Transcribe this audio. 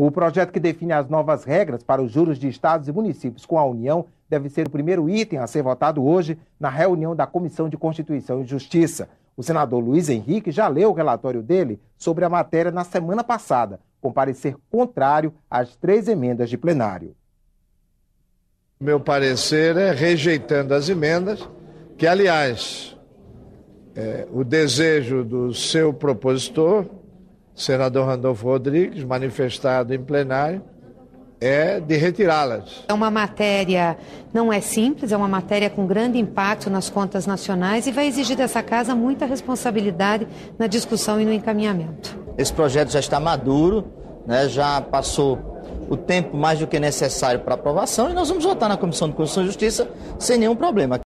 O projeto que define as novas regras para os juros de estados e municípios com a União deve ser o primeiro item a ser votado hoje na reunião da Comissão de Constituição e Justiça. O senador Luiz Henrique já leu o relatório dele sobre a matéria na semana passada, com parecer contrário às três emendas de plenário. Meu parecer é rejeitando as emendas, que, aliás, é, o desejo do seu propositor senador Randolfo Rodrigues, manifestado em plenário, é de retirá-las. É uma matéria, não é simples, é uma matéria com grande impacto nas contas nacionais e vai exigir dessa casa muita responsabilidade na discussão e no encaminhamento. Esse projeto já está maduro, né, já passou o tempo mais do que necessário para aprovação e nós vamos votar na Comissão de Constituição e Justiça sem nenhum problema.